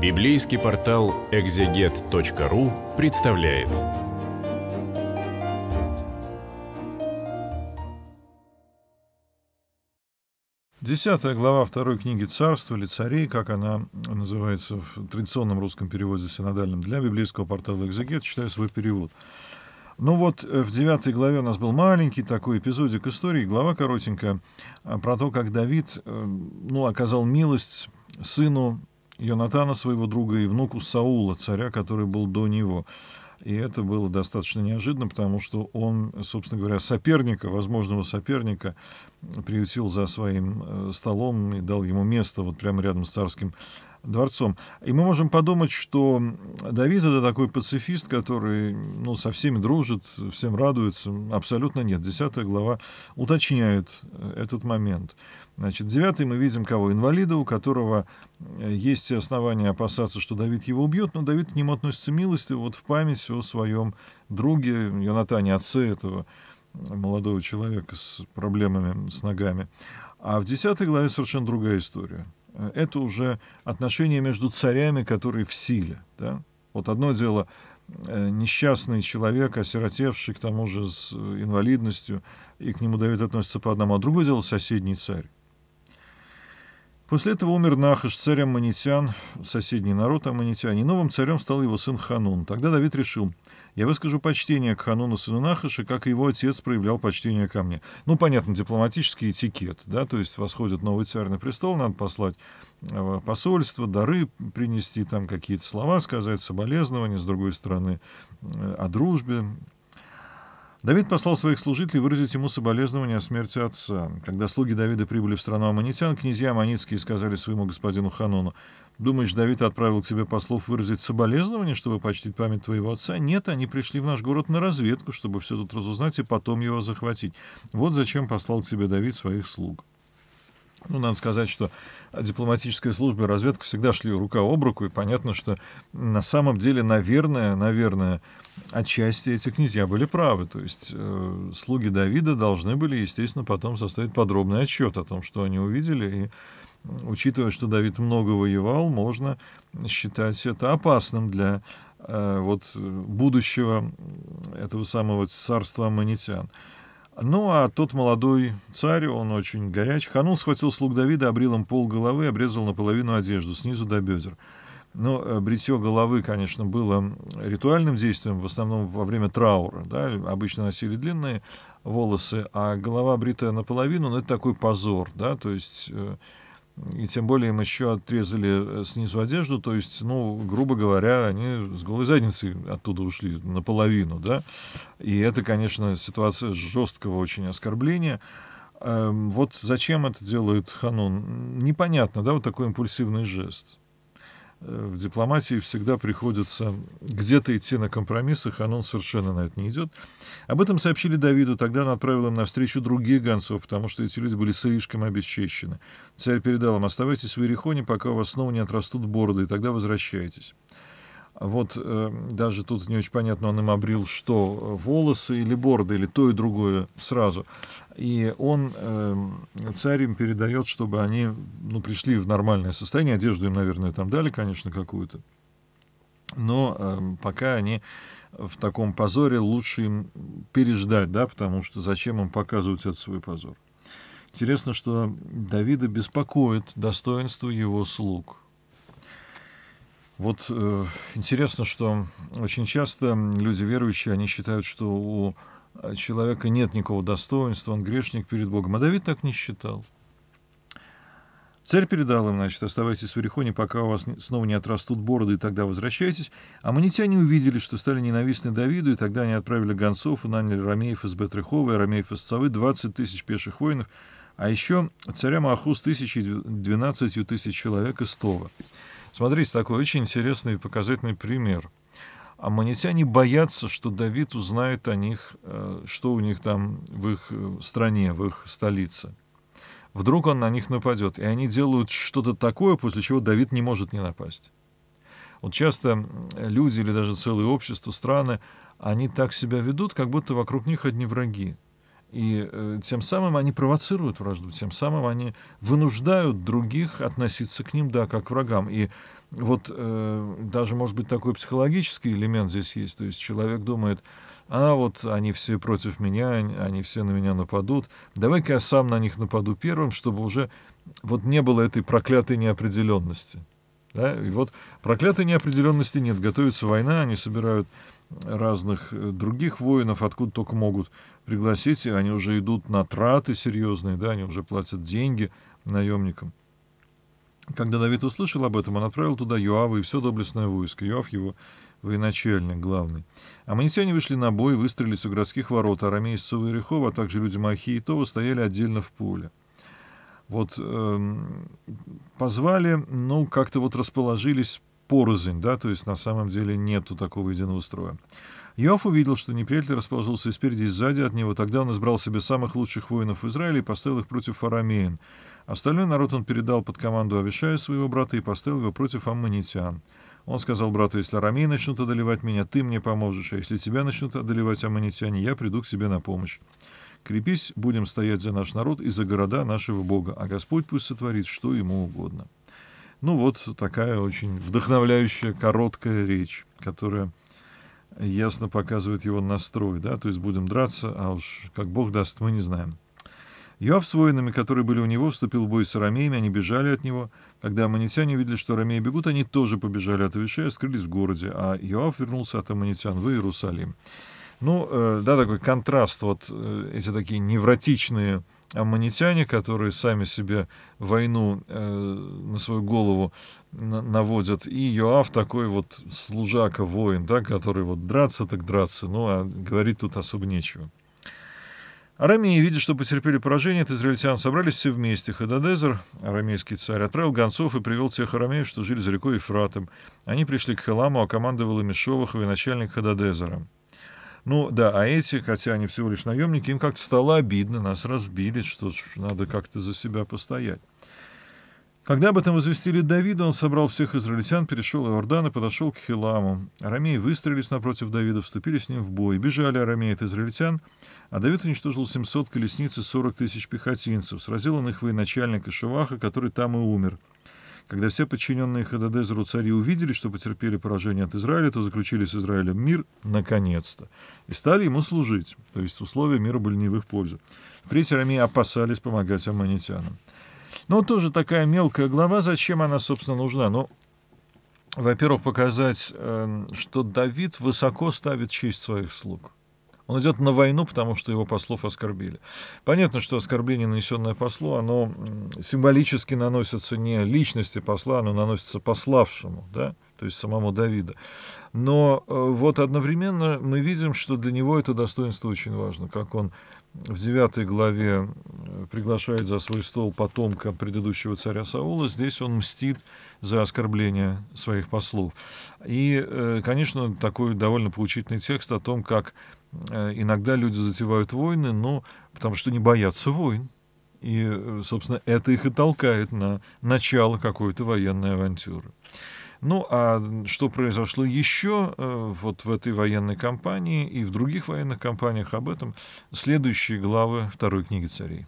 Библейский портал экзегет.ру представляет. Десятая глава второй книги «Царство» или «Царей», как она называется в традиционном русском переводе синодальном для библейского портала «Экзегет», читаю свой перевод. Ну вот, э, в девятой главе у нас был маленький такой эпизодик истории, глава коротенькая, э, про то, как Давид э, ну, оказал милость сыну Йонатана, своего друга, и внуку Саула, царя, который был до него. И это было достаточно неожиданно, потому что он, собственно говоря, соперника, возможного соперника, приютил за своим э, столом и дал ему место вот прямо рядом с царским дворцом. И мы можем подумать, что Давид это такой пацифист, который ну, со всеми дружит, всем радуется. Абсолютно нет. Десятая глава уточняет э, этот момент. Значит, девятый мы видим кого? Инвалида, у которого э, есть основания опасаться, что Давид его убьет, но Давид к нему относится милостиво вот в память о своем друге Йонатане, отце этого молодого человека с проблемами с ногами. А в 10 главе совершенно другая история. Э, это уже отношения между царями, которые в силе. Да? Вот одно дело э, несчастный человек, осиротевший к тому же с э, инвалидностью, и к нему Давид относится по одному, а другое дело соседний царь. После этого умер Нахаш, царь Аммонитян, соседний народ Аммонитяне. Новым царем стал его сын Ханун. Тогда Давид решил, я выскажу почтение к Хануну, сыну Нахаша, как и его отец проявлял почтение ко мне. Ну, понятно, дипломатический этикет, да, то есть восходит новый царь на престол, надо послать э, посольство, дары принести, там какие-то слова сказать, соболезнования, с другой стороны, э, о дружбе, Давид послал своих служителей выразить ему соболезнования о смерти отца. Когда слуги Давида прибыли в страну Аманитян, князья Аманитские сказали своему господину Ханону, «Думаешь, Давид отправил к тебе послов выразить соболезнования, чтобы почтить память твоего отца? Нет, они пришли в наш город на разведку, чтобы все тут разузнать и потом его захватить. Вот зачем послал к тебе Давид своих слуг». Ну, надо сказать, что дипломатическая служба и разведка всегда шли рука об руку, и понятно, что на самом деле, наверное, наверное, отчасти эти князья были правы. То есть э, слуги Давида должны были, естественно, потом составить подробный отчет о том, что они увидели, и учитывая, что Давид много воевал, можно считать это опасным для э, вот, будущего этого самого царства аммонитян. Ну, а тот молодой царь, он очень горяч, ханул схватил слуг Давида, обрил им пол головы, обрезал наполовину одежду, снизу до бедер. Но ну, э, бритье головы, конечно, было ритуальным действием, в основном во время траура. Да? Обычно носили длинные волосы, а голова бритая наполовину, ну, это такой позор, да, то есть э, и тем более им еще отрезали э, снизу одежду, то есть, ну, грубо говоря, они с голой задницей оттуда ушли наполовину, да. И это, конечно, ситуация жесткого очень оскорбления. Эм, вот зачем это делает Ханун? Непонятно, да, вот такой импульсивный жест. Э, в дипломатии всегда приходится где-то идти на компромиссах, а он совершенно на это не идет. Об этом сообщили Давиду, тогда он отправил им навстречу других гонцов, потому что эти люди были слишком обесчещены. Царь передал им, оставайтесь в Иерихоне, пока у вас снова не отрастут бороды, и тогда возвращайтесь. Вот э, даже тут не очень понятно, он им обрил что, э, волосы или борды, или то и другое сразу. И он э, царь им передает, чтобы они ну, пришли в нормальное состояние. Одежду им, наверное, там дали, конечно, какую-то. Но э, пока они в таком позоре, лучше им переждать, да, потому что зачем им показывать этот свой позор. Интересно, что Давида беспокоит достоинство его слуг. Вот э, интересно, что очень часто люди верующие, они считают, что у э, человека нет никакого достоинства, он грешник перед Богом. А Давид так не считал. Царь передал им, значит, оставайтесь в Верихоне, пока у вас снова не отрастут бороды, и тогда возвращайтесь. А манитяне увидели, что стали ненавистны Давиду, и тогда они отправили гонцов и наняли ромеев из Бетрехова и ромеев из Цавы, 20 тысяч пеших воинов, а еще царя Маху с тысячей, тысяч человек из Това. Смотрите, такой очень интересный и показательный пример. Аммонитяне боятся, что Давид узнает о них, э, что у них там в их э, стране, в их столице. Вдруг он на них нападет, и они делают что-то такое, после чего Давид не может не напасть. Вот часто люди или даже целые общества, страны, они так себя ведут, как будто вокруг них одни враги. И э, тем самым они провоцируют вражду, тем самым они вынуждают других относиться к ним, да, как к врагам. И вот э, даже, может быть, такой психологический элемент здесь есть. То есть человек думает, а вот они все против меня, они все на меня нападут. Давай-ка я сам на них нападу первым, чтобы уже вот не было этой проклятой неопределенности. Да? И вот проклятой неопределенности нет. Готовится война, они собирают разных э, других воинов, откуда только могут пригласить, и они уже идут на траты серьезные, да, они уже платят деньги наемникам. Когда Давид услышал об этом, он отправил туда Юава и все доблестное войско. Юав его военачальник главный. Аманитяне вышли на бой, выстрелились у городских ворот, арамейцы и Рехова, а также люди Махи и Това стояли отдельно в поле. Вот э, позвали, ну, как-то вот расположились порознь, да, то есть на самом деле нету такого единого строя. Иов увидел, что неприятель расположился и спереди, и сзади от него. Тогда он избрал себе самых лучших воинов Израиля и поставил их против арамеин. Остальной народ он передал под команду Авишая своего брата и поставил его против аммонитян. Он сказал брату, если арамеи начнут одолевать меня, ты мне поможешь, а если тебя начнут одолевать аммонитяне, я приду к себе на помощь. Крепись, будем стоять за наш народ и за города нашего Бога, а Господь пусть сотворит, что ему угодно. Ну вот такая очень вдохновляющая короткая речь, которая ясно показывает его настрой, да, то есть будем драться, а уж как Бог даст, мы не знаем. Йоав с воинами, которые были у него, вступил в бой с арамеями, они бежали от него. Когда аммонитяне увидели, что арамеи бегут, они тоже побежали от Авишея, скрылись в городе, а Йоав вернулся от аммонитян в Иерусалим. Ну, э, да, такой контраст, вот э, эти такие невротичные аммонитяне, которые сами себе войну э, на свою голову на наводят, и Йоав такой вот служака-воин, да, который вот драться так драться, ну, а говорить тут особо нечего. Арамеи, видя, что потерпели поражение от израильтян, собрались все вместе. Хададезер, арамейский царь, отправил гонцов и привел тех арамеев, что жили за рекой Ефратом. Они пришли к Хеламу, а командовал и начальник Хададезера. Ну да, а эти, хотя они всего лишь наемники, им как-то стало обидно, нас разбили, что надо как-то за себя постоять. Когда об этом возвестили Давида, он собрал всех израильтян, перешел Иордан и подошел к Хиламу. Арамеи выстроились напротив Давида, вступили с ним в бой. Бежали арамеи от израильтян, а Давид уничтожил 700 колесниц и 40 тысяч пехотинцев. Сразил он их военачальника Шуваха, который там и умер. Когда все подчиненные Хададезеру цари увидели, что потерпели поражение от Израиля, то заключили с Израилем мир, наконец-то, и стали ему служить. То есть условия мира были не в их пользу. Третья армия опасались помогать аммонитянам. Но ну, тоже такая мелкая глава, зачем она, собственно, нужна? Ну, во-первых, показать, эм, что Давид высоко ставит честь своих слуг – он идет на войну, потому что его послов оскорбили. Понятно, что оскорбление, нанесенное послу, оно символически наносится не личности посла, оно наносится пославшему, да, то есть самому Давида. Но э, вот одновременно мы видим, что для него это достоинство очень важно, как он в 9 главе э, приглашает за свой стол потомка предыдущего царя Саула, здесь он мстит за оскорбление своих послов. И, э, конечно, такой довольно поучительный текст о том, как э, иногда люди затевают войны, но потому что не боятся войн. И, собственно, это их и толкает на начало какой-то военной авантюры. Ну, а что произошло еще э, вот в этой военной кампании и в других военных кампаниях, об этом следующие главы второй книги царей.